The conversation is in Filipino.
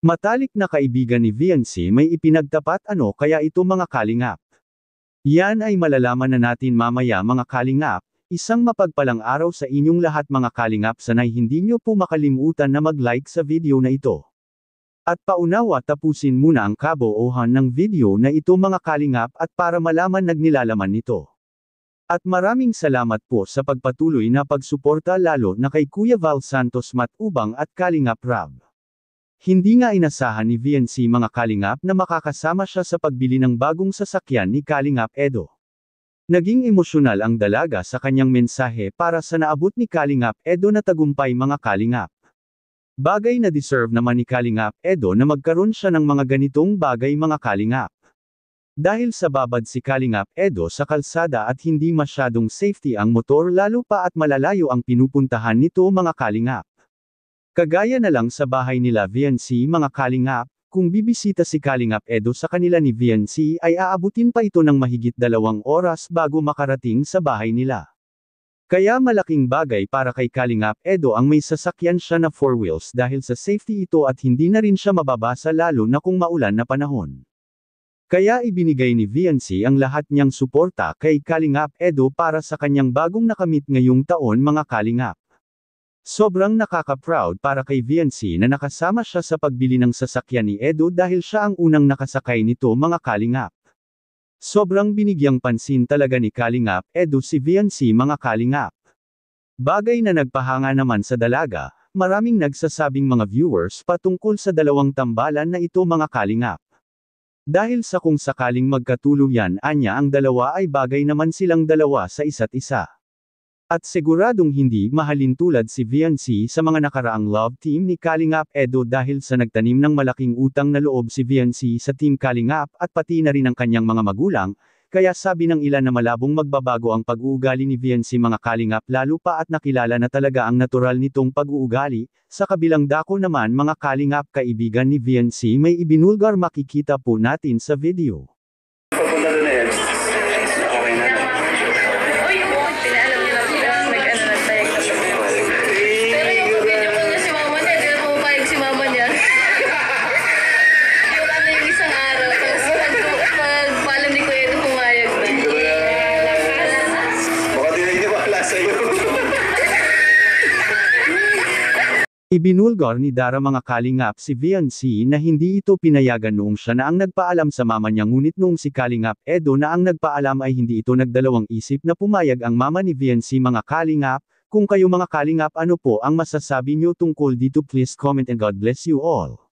Matalik na kaibigan ni Viancy may ipinagtapat ano kaya ito mga kalingap. Yan ay malalaman na natin mamaya mga kalingap, isang mapagpalang araw sa inyong lahat mga kalingap sanay hindi nyo po makalimutan na mag-like sa video na ito. At paunawa tapusin muna ang kabuohan ng video na ito mga kalingap at para malaman nagnilalaman nito. At maraming salamat po sa pagpatuloy na pagsuporta lalo na kay Kuya Val Santos Matubang at Kalingap Rab. Hindi nga inasahan ni VNC mga Kalingap na makakasama siya sa pagbili ng bagong sasakyan ni Kalingap Edo. Naging emosyonal ang dalaga sa kanyang mensahe para sa naabot ni Kalingap Edo na tagumpay mga Kalingap. Bagay na deserve naman ni Kalingap Edo na magkaroon siya ng mga ganitong bagay mga Kalingap. Dahil sa babad si Kalingap Edo sa kalsada at hindi masyadong safety ang motor lalo pa at malalayo ang pinupuntahan nito mga Kalingap. Kagaya na lang sa bahay nila VNC mga kalingap, kung bibisita si Kalingap Edo sa kanila ni VNC ay aabutin pa ito ng mahigit dalawang oras bago makarating sa bahay nila. Kaya malaking bagay para kay Kalingap Edo ang may sasakyan siya na four wheels dahil sa safety ito at hindi na rin siya mababasa lalo na kung maulan na panahon. Kaya ibinigay ni VNC ang lahat niyang suporta kay Kalingap Edo para sa kanyang bagong nakamit ngayong taon mga Kalingap. Sobrang nakaka-proud para kay VNC na nakasama siya sa pagbili ng sasakyan ni Edo dahil siya ang unang nakasakay nito mga kalingap. Sobrang binigyang pansin talaga ni Kalingap Edo si VNC mga kalingap. Bagay na nagpahanga naman sa dalaga, maraming nagsasabing mga viewers patungkol sa dalawang tambalan na ito mga kalingap. Dahil sa kung sakaling magkatuluyan anya ang dalawa ay bagay naman silang dalawa sa isa't isa. At siguradong hindi mahalin tulad si Viancy sa mga nakaraang love team ni Kalingap Edo dahil sa nagtanim ng malaking utang na loob si Viancy sa team Kalingap at pati na rin ang kanyang mga magulang, kaya sabi ng ilan na malabong magbabago ang pag-uugali ni Viancy mga Kalingap lalo pa at nakilala na talaga ang natural nitong pag-uugali, sa kabilang dako naman mga Kalingap kaibigan ni Viancy may ibinulgar makikita po natin sa video. Ibinulgar ni Dara mga Kalingap si VNC na hindi ito pinayagan noong siya na ang nagpaalam sa mama niya ngunit noong si Kalingap Edo na ang nagpaalam ay hindi ito nagdalawang isip na pumayag ang mama ni VNC mga Kalingap, kung kayo mga Kalingap ano po ang masasabi niyo tungkol dito please comment and God bless you all.